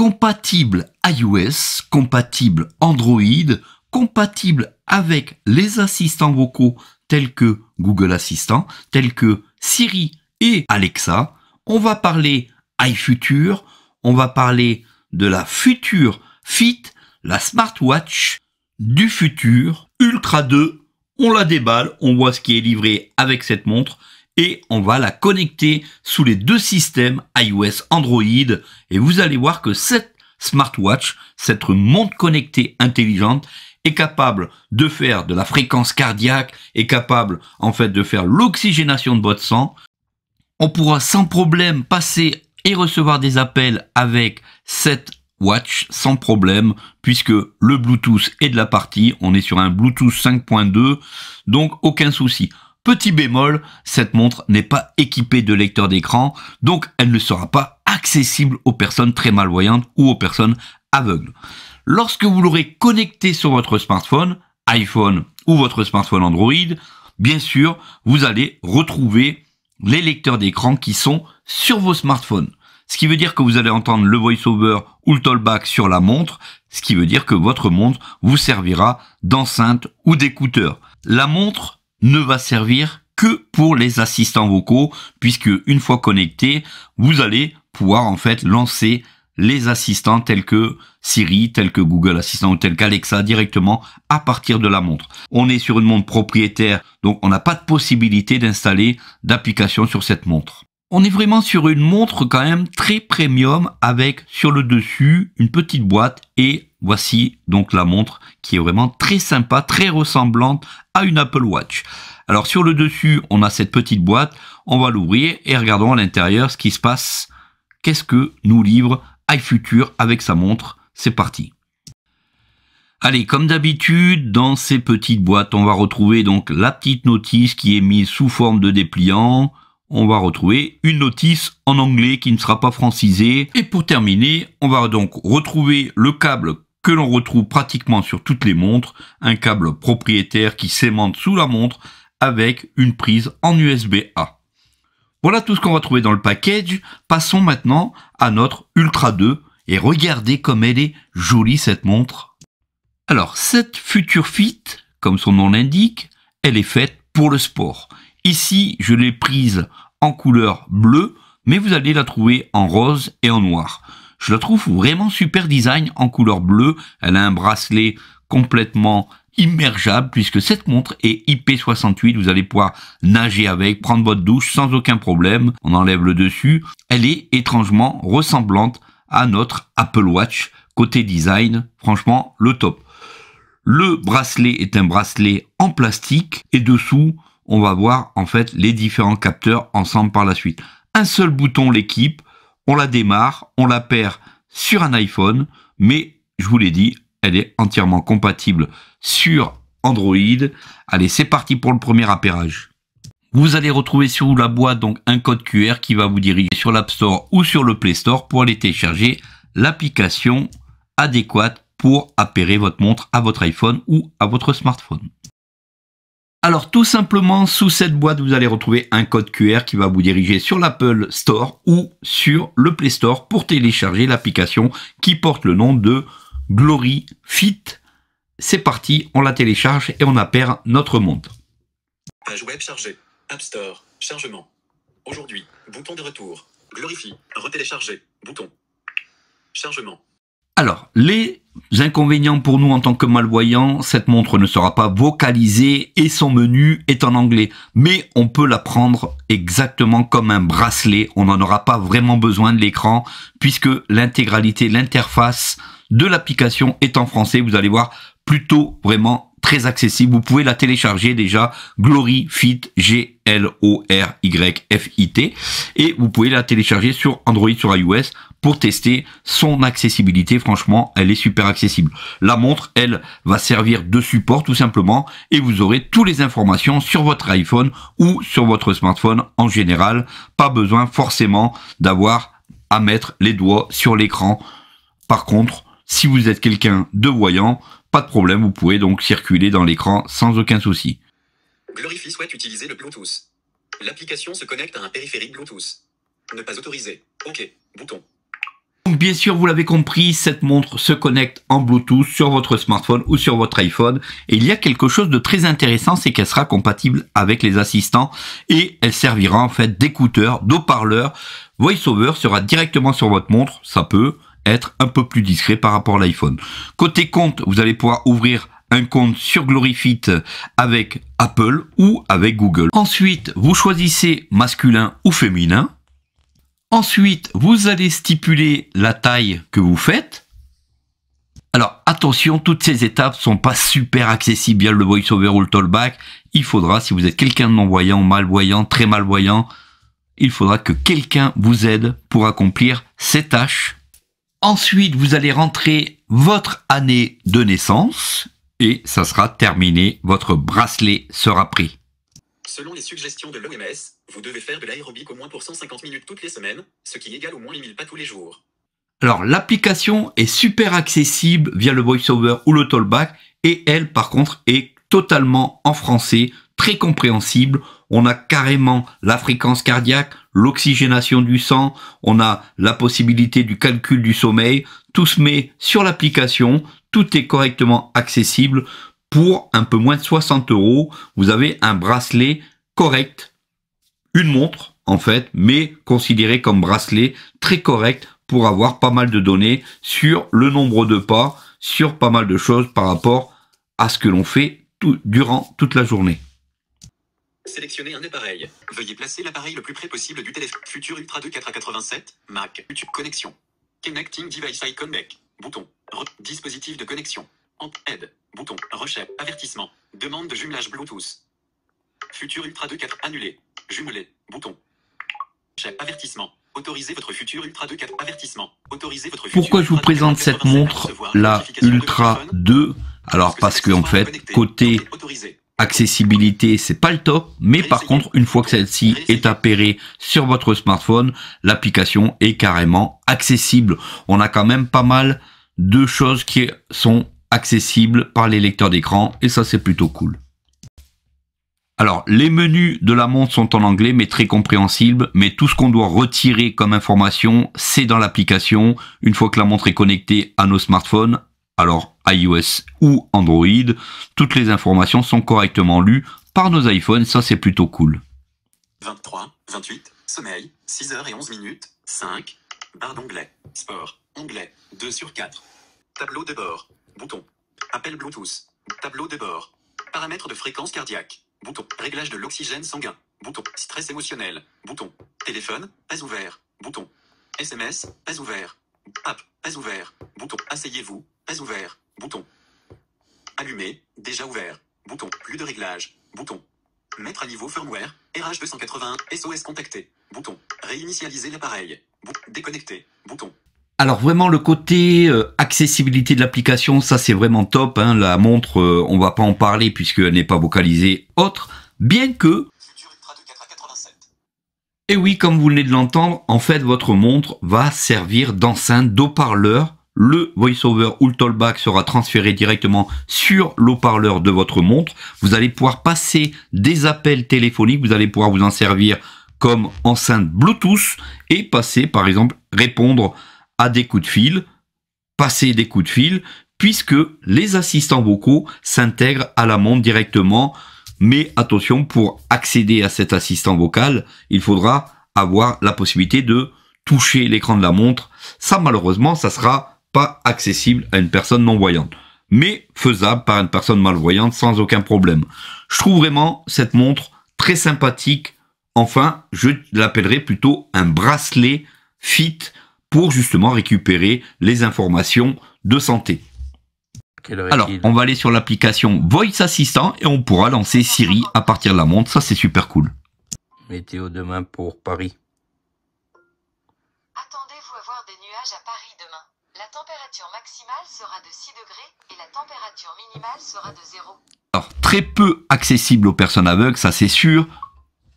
compatible iOS, compatible Android, compatible avec les assistants vocaux tels que Google Assistant, tels que Siri et Alexa. On va parler iFuture, on va parler de la future Fit, la smartwatch du futur Ultra 2. On la déballe, on voit ce qui est livré avec cette montre et on va la connecter sous les deux systèmes iOS Android et vous allez voir que cette smartwatch, cette montre connectée intelligente est capable de faire de la fréquence cardiaque, est capable en fait de faire l'oxygénation de votre sang. On pourra sans problème passer et recevoir des appels avec cette watch sans problème puisque le Bluetooth est de la partie. On est sur un Bluetooth 5.2 donc aucun souci. Petit bémol, cette montre n'est pas équipée de lecteur d'écran, donc elle ne sera pas accessible aux personnes très malvoyantes ou aux personnes aveugles. Lorsque vous l'aurez connectée sur votre smartphone, iPhone ou votre smartphone Android, bien sûr, vous allez retrouver les lecteurs d'écran qui sont sur vos smartphones. Ce qui veut dire que vous allez entendre le voiceover ou le tollback sur la montre, ce qui veut dire que votre montre vous servira d'enceinte ou d'écouteur. La montre ne va servir que pour les assistants vocaux, puisque une fois connecté, vous allez pouvoir en fait lancer les assistants tels que Siri, tels que Google Assistant ou tels qu'Alexa directement à partir de la montre. On est sur une montre propriétaire, donc on n'a pas de possibilité d'installer d'application sur cette montre. On est vraiment sur une montre quand même très premium avec sur le dessus une petite boîte et Voici donc la montre qui est vraiment très sympa, très ressemblante à une Apple Watch. Alors sur le dessus, on a cette petite boîte, on va l'ouvrir et regardons à l'intérieur ce qui se passe. Qu'est-ce que nous livre iFuture avec sa montre C'est parti. Allez, comme d'habitude, dans ces petites boîtes, on va retrouver donc la petite notice qui est mise sous forme de dépliant. On va retrouver une notice en anglais qui ne sera pas francisée. Et pour terminer, on va donc retrouver le câble que l'on retrouve pratiquement sur toutes les montres, un câble propriétaire qui s'aimante sous la montre avec une prise en USB-A. Voilà tout ce qu'on va trouver dans le package. Passons maintenant à notre Ultra 2 et regardez comme elle est jolie cette montre. Alors cette Future Fit, comme son nom l'indique, elle est faite pour le sport. Ici, je l'ai prise en couleur bleue, mais vous allez la trouver en rose et en noir. Je la trouve vraiment super design en couleur bleue. Elle a un bracelet complètement immergeable puisque cette montre est IP68, vous allez pouvoir nager avec, prendre votre douche sans aucun problème, on enlève le dessus. Elle est étrangement ressemblante à notre Apple Watch côté design, franchement le top. Le bracelet est un bracelet en plastique et dessous on va voir en fait les différents capteurs ensemble par la suite. Un seul bouton l'équipe, on la démarre, on la perd sur un iPhone, mais je vous l'ai dit, elle est entièrement compatible sur Android. Allez, c'est parti pour le premier appairage. Vous allez retrouver sur la boîte donc un code QR qui va vous diriger sur l'App Store ou sur le Play Store pour aller télécharger l'application adéquate pour appairer votre montre à votre iPhone ou à votre smartphone. Alors tout simplement, sous cette boîte, vous allez retrouver un code QR qui va vous diriger sur l'Apple Store ou sur le Play Store pour télécharger l'application qui porte le nom de Glory Fit. C'est parti, on la télécharge et on appare notre monde. Page web chargée. App Store. Chargement. Aujourd'hui, bouton de retour. Glorify. Retélécharger. Bouton. Chargement. Alors, les inconvénients pour nous en tant que malvoyants, cette montre ne sera pas vocalisée et son menu est en anglais. Mais on peut la prendre exactement comme un bracelet. On n'en aura pas vraiment besoin de l'écran puisque l'intégralité, l'interface de l'application est en français. Vous allez voir, plutôt vraiment très accessible. Vous pouvez la télécharger déjà, Glory Fit G L O R Y F I T et vous pouvez la télécharger sur Android sur iOS pour tester son accessibilité. Franchement, elle est super accessible. La montre, elle va servir de support tout simplement et vous aurez toutes les informations sur votre iPhone ou sur votre smartphone en général. Pas besoin forcément d'avoir à mettre les doigts sur l'écran. Par contre, si vous êtes quelqu'un de voyant, pas de problème, vous pouvez donc circuler dans l'écran sans aucun souci. Glorify souhaite utiliser le Bluetooth. L'application se connecte à un périphérique Bluetooth. Ne pas autoriser. OK. Bouton. Donc bien sûr, vous l'avez compris, cette montre se connecte en Bluetooth sur votre smartphone ou sur votre iPhone. Et il y a quelque chose de très intéressant, c'est qu'elle sera compatible avec les assistants et elle servira en fait d'écouteur, d'eau-parleur. VoiceOver sera directement sur votre montre, ça peut être un peu plus discret par rapport à l'iPhone. Côté compte, vous allez pouvoir ouvrir un compte sur Glorifit avec Apple ou avec Google. Ensuite, vous choisissez masculin ou féminin. Ensuite, vous allez stipuler la taille que vous faites. Alors attention, toutes ces étapes sont pas super accessibles via le voiceover ou le tollback. Il faudra, si vous êtes quelqu'un de non-voyant, malvoyant, très malvoyant, il faudra que quelqu'un vous aide pour accomplir ces tâches Ensuite, vous allez rentrer votre année de naissance et ça sera terminé. Votre bracelet sera pris. Selon les suggestions de l'OMS, vous devez faire de l'aérobic au moins pour 150 minutes toutes les semaines, ce qui égale au moins 8000 pas tous les jours. Alors l'application est super accessible via le voiceover ou le tollback et elle par contre est totalement en français, très compréhensible. On a carrément la fréquence cardiaque, l'oxygénation du sang, on a la possibilité du calcul du sommeil, tout se met sur l'application, tout est correctement accessible. Pour un peu moins de 60 euros, vous avez un bracelet correct, une montre en fait, mais considéré comme bracelet très correct pour avoir pas mal de données sur le nombre de pas, sur pas mal de choses par rapport à ce que l'on fait durant toute la journée. Sélectionnez un appareil. Veuillez placer l'appareil le plus près possible du téléphone. Futur Ultra 2 4 à 87, Mac, YouTube Connexion. Connecting Device Icon Mac. Bouton. dispositif de connexion. Amp aide. Bouton. Recherche. Avertissement. Demande de jumelage Bluetooth. Futur Ultra 2 4 annulé. Jumelé. Bouton. Recherche. Avertissement. Autorisez votre futur Ultra 2 4. Avertissement. Autorisez votre futur Pourquoi je vous présente cette montre, la Ultra 2 Alors parce qu'en fait, côté accessibilité, c'est pas le top, mais par contre, une fois que celle-ci est appairée sur votre smartphone, l'application est carrément accessible. On a quand même pas mal de choses qui sont accessibles par les lecteurs d'écran et ça c'est plutôt cool. Alors, les menus de la montre sont en anglais, mais très compréhensibles. Mais tout ce qu'on doit retirer comme information, c'est dans l'application. Une fois que la montre est connectée à nos smartphones, alors iOS ou Android, toutes les informations sont correctement lues par nos iPhones, ça c'est plutôt cool. 23, 28, sommeil, 6h11 minutes, 5, barre d'onglet, sport, onglet, 2 sur 4, tableau de bord, bouton, appel Bluetooth, tableau de bord, paramètres de fréquence cardiaque, bouton, réglage de l'oxygène sanguin, bouton, stress émotionnel, bouton, téléphone, pas ouvert, bouton, SMS, pas ouvert, app, pas ouvert, bouton, asseyez-vous, ouvert. Bouton. Allumé. Déjà ouvert. Bouton. Plus de réglage. Bouton. Mettre à niveau firmware. RH281. SOS contacté. Bouton. Réinitialiser l'appareil. Déconnecter. Bouton. Alors vraiment le côté euh, accessibilité de l'application, ça c'est vraiment top. Hein. La montre, euh, on va pas en parler puisqu'elle n'est pas vocalisée autre, bien que... Et eh oui, comme vous venez de l'entendre, en fait votre montre va servir d'enceinte, d'eau-parleur le voiceover ou le sera transféré directement sur l'eau-parleur de votre montre. Vous allez pouvoir passer des appels téléphoniques, vous allez pouvoir vous en servir comme enceinte Bluetooth et passer par exemple répondre à des coups de fil, passer des coups de fil, puisque les assistants vocaux s'intègrent à la montre directement. Mais attention, pour accéder à cet assistant vocal, il faudra avoir la possibilité de toucher l'écran de la montre. Ça, malheureusement, ça sera pas accessible à une personne non-voyante, mais faisable par une personne malvoyante sans aucun problème. Je trouve vraiment cette montre très sympathique. Enfin, je l'appellerai plutôt un bracelet fit pour justement récupérer les informations de santé. Alors, on va aller sur l'application Voice Assistant et on pourra lancer Siri à partir de la montre. Ça, c'est super cool. Météo demain pour Paris. température maximale sera de 6 degrés et la température minimale sera de 0. Alors, très peu accessible aux personnes aveugles, ça c'est sûr.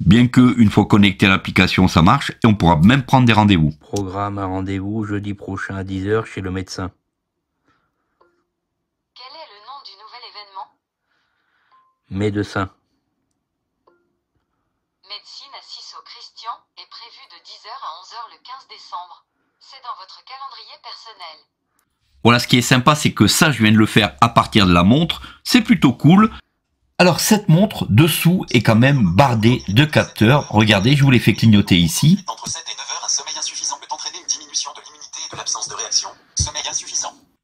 Bien que une fois connecté à l'application, ça marche et on pourra même prendre des rendez-vous. Programme à rendez-vous jeudi prochain à 10h chez le médecin. Quel est le nom du nouvel événement Médecin. Médecine à 6h au Christian est prévue de 10h à 11h le 15 décembre. C'est dans votre calendrier personnel. Voilà, ce qui est sympa, c'est que ça, je viens de le faire à partir de la montre. C'est plutôt cool. Alors, cette montre, dessous, est quand même bardée de capteurs. Regardez, je vous l'ai fait clignoter ici. Entre 7 et 9 un sommeil insuffisant peut entraîner une diminution de l'immunité et de l'absence de réaction.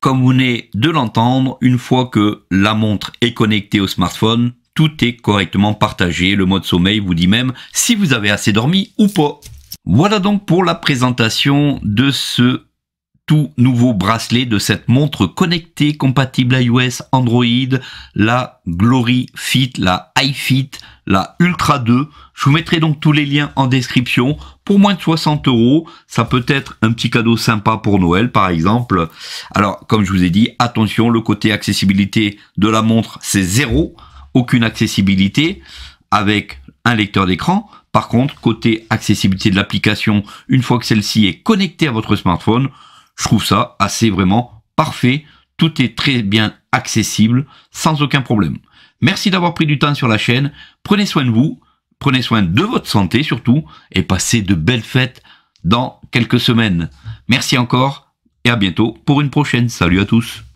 Comme vous venez de l'entendre, une fois que la montre est connectée au smartphone, tout est correctement partagé. Le mode sommeil vous dit même si vous avez assez dormi ou pas. Voilà donc pour la présentation de ce tout nouveau bracelet de cette montre connectée compatible iOS, Android, la Glory Fit, la iFit, la Ultra 2. Je vous mettrai donc tous les liens en description. Pour moins de 60 euros, ça peut être un petit cadeau sympa pour Noël, par exemple. Alors, comme je vous ai dit, attention, le côté accessibilité de la montre, c'est zéro. Aucune accessibilité avec un lecteur d'écran. Par contre, côté accessibilité de l'application, une fois que celle-ci est connectée à votre smartphone, je trouve ça assez vraiment parfait. Tout est très bien accessible sans aucun problème. Merci d'avoir pris du temps sur la chaîne. Prenez soin de vous. Prenez soin de votre santé surtout. Et passez de belles fêtes dans quelques semaines. Merci encore et à bientôt pour une prochaine. Salut à tous.